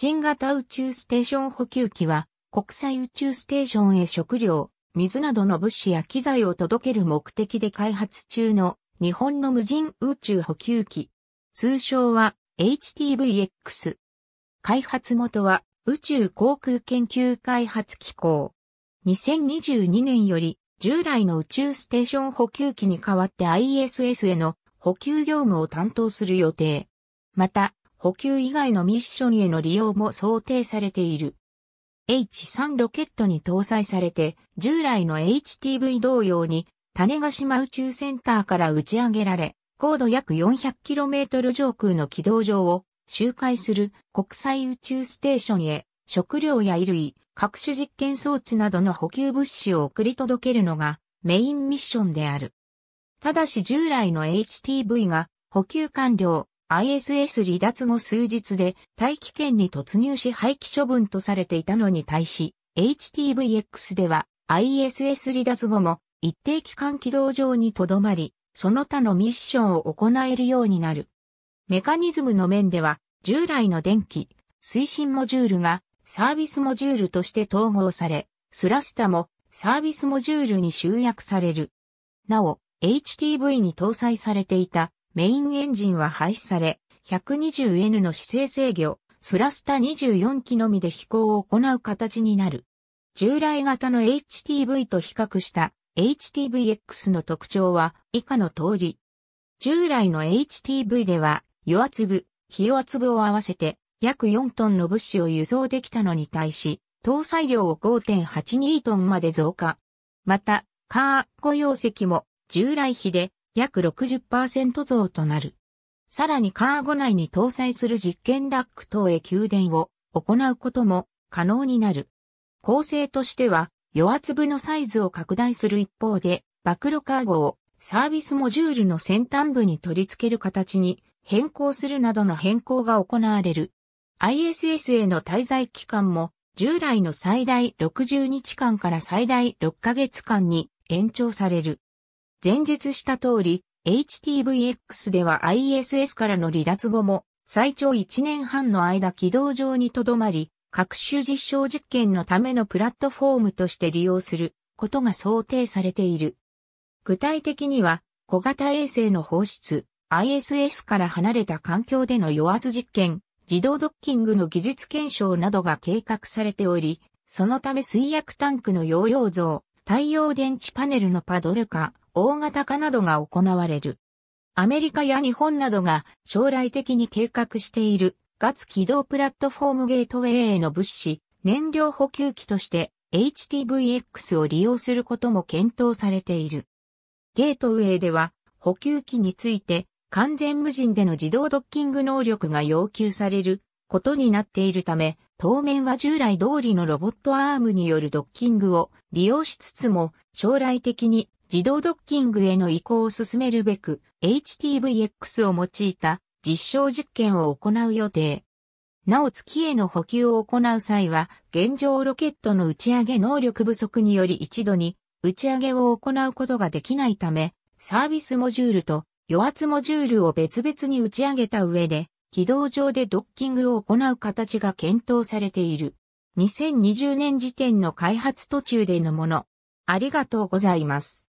新型宇宙ステーション補給機は、国際宇宙ステーションへ食料、水などの物資や機材を届ける目的で開発中の日本の無人宇宙補給機。通称は HTVX。開発元は宇宙航空研究開発機構。2022年より従来の宇宙ステーション補給機に代わって ISS への補給業務を担当する予定。また、補給以外のミッションへの利用も想定されている。H3 ロケットに搭載されて、従来の HTV 同様に、種ヶ島宇宙センターから打ち上げられ、高度約 400km 上空の軌道上を周回する国際宇宙ステーションへ食料や衣類、各種実験装置などの補給物資を送り届けるのがメインミッションである。ただし従来の HTV が補給完了、ISS 離脱後数日で大気圏に突入し廃棄処分とされていたのに対し、HTVX では ISS 離脱後も一定期間軌道上に留まり、その他のミッションを行えるようになる。メカニズムの面では、従来の電気、推進モジュールがサービスモジュールとして統合され、スラスタもサービスモジュールに集約される。なお、HTV に搭載されていたメインエンジンは廃止され、120N の姿勢制御、スラスタ24機のみで飛行を行う形になる。従来型の HTV と比較した HTVX の特徴は以下の通り。従来の HTV では、弱圧部、非弱圧部を合わせて約4トンの物資を輸送できたのに対し、搭載量を5.82トンまで増加。また、カー5容積も従来比で約60%増となる。さらにカーゴ内に搭載する実験ラック等へ給電を行うことも可能になる。構成としては、余圧部のサイズを拡大する一方で、暴露カーゴをサービスモジュールの先端部に取り付ける形に変更するなどの変更が行われる。ISS への滞在期間も従来の最大60日間から最大6ヶ月間に延長される。前述した通り、HTVX では ISS からの離脱後も、最長1年半の間軌道上にとどまり、各種実証実験のためのプラットフォームとして利用することが想定されている。具体的には、小型衛星の放出、ISS から離れた環境での与圧実験、自動ドッキングの技術検証などが計画されており、そのため水薬タンクの容量増、太陽電池パネルのパドル化、大型化などが行われる。アメリカや日本などが将来的に計画している月軌道プラットフォームゲートウェイへの物資、燃料補給機として HTVX を利用することも検討されている。ゲートウェイでは補給機について完全無人での自動ドッキング能力が要求されることになっているため、当面は従来通りのロボットアームによるドッキングを利用しつつも将来的に自動ドッキングへの移行を進めるべく HTVX を用いた実証実験を行う予定。なお月への補給を行う際は、現状ロケットの打ち上げ能力不足により一度に打ち上げを行うことができないため、サービスモジュールと余圧モジュールを別々に打ち上げた上で、軌道上でドッキングを行う形が検討されている。2020年時点の開発途中でのもの。ありがとうございます。